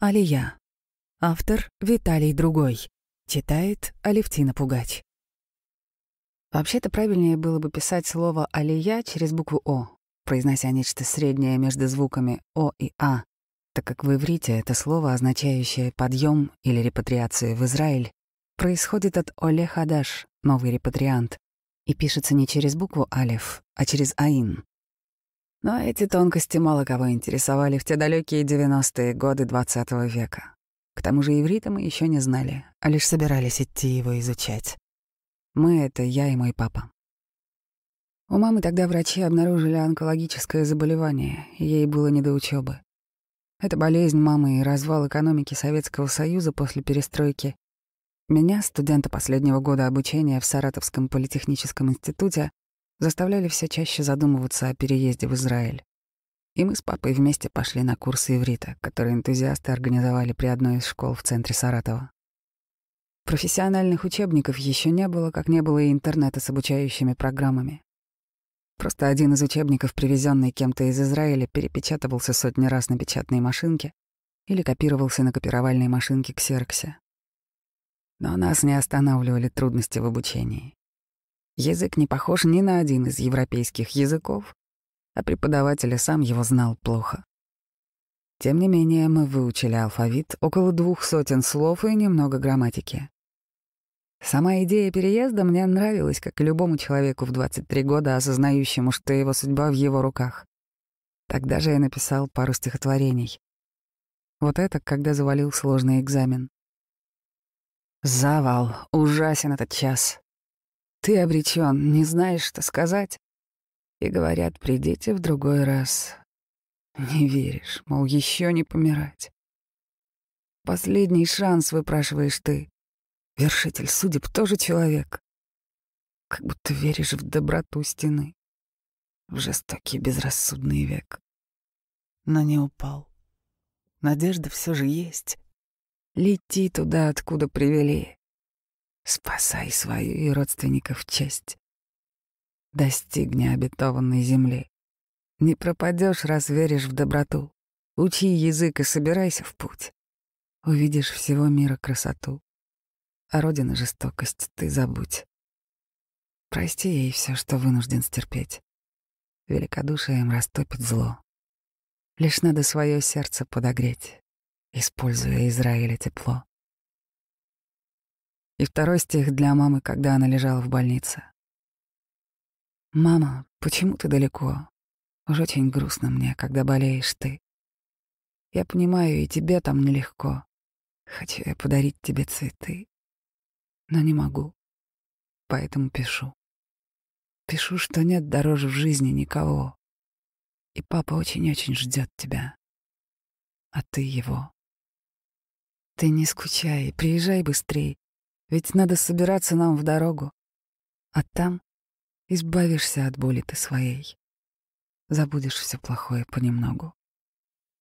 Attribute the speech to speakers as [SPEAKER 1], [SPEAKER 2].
[SPEAKER 1] Алия. Автор Виталий Другой. Читает Алевтина Пугать. Вообще-то правильнее было бы писать слово «алия» через букву «о», произнося нечто среднее между звуками «о» и «а», так как в иврите это слово, означающее «подъем» или «репатриацию в Израиль», происходит от «оле хадаш» — «новый репатриант», и пишется не через букву «алев», а через «аин». Но эти тонкости мало кого интересовали в те далекие 90-е годы XX -го века. К тому же иврита мы еще не знали, а лишь собирались идти его изучать. Мы — это я и мой папа. У мамы тогда врачи обнаружили онкологическое заболевание, и ей было не до учебы. Это болезнь мамы и развал экономики Советского Союза после перестройки. Меня, студента последнего года обучения в Саратовском политехническом институте, заставляли все чаще задумываться о переезде в Израиль. И мы с папой вместе пошли на курсы иврита, которые энтузиасты организовали при одной из школ в центре Саратова. Профессиональных учебников еще не было, как не было и интернета с обучающими программами. Просто один из учебников, привезенный кем-то из Израиля, перепечатывался сотни раз на печатной машинке или копировался на копировальной машинке Ксерксе. Но нас не останавливали трудности в обучении. Язык не похож ни на один из европейских языков, а преподаватель сам его знал плохо. Тем не менее, мы выучили алфавит, около двух сотен слов и немного грамматики. Сама идея переезда мне нравилась, как и любому человеку в 23 года, осознающему, что его судьба в его руках. Тогда же я написал пару стихотворений. Вот это, когда завалил сложный экзамен. Завал. Ужасен этот час. Ты обречен, не знаешь, что сказать. И говорят, придите в другой раз. Не веришь, мол, еще не помирать. Последний шанс выпрашиваешь ты. Вершитель судеб тоже человек. Как будто веришь в доброту стены, в жестокий безрассудный век. Но не упал. Надежда все же есть. Лети туда, откуда привели. Спасай свою и родственников честь. Достигни обетованной земли. Не пропадешь, раз веришь в доброту. Учи язык и собирайся в путь. Увидишь всего мира красоту. А родина жестокость ты забудь. Прости ей все, что вынужден стерпеть. Великодушием растопит зло. Лишь надо свое сердце подогреть, используя Израиля тепло. И второй стих для мамы, когда она лежала в больнице. «Мама, почему ты далеко? Уж очень грустно мне, когда болеешь ты. Я понимаю, и тебе там нелегко. Хочу я подарить тебе цветы, но не могу. Поэтому пишу. Пишу, что нет дороже в жизни никого. И папа очень-очень ждет тебя. А ты его. Ты не скучай, приезжай быстрей. Ведь надо собираться нам в дорогу. А там избавишься от боли ты своей. Забудешь все плохое понемногу.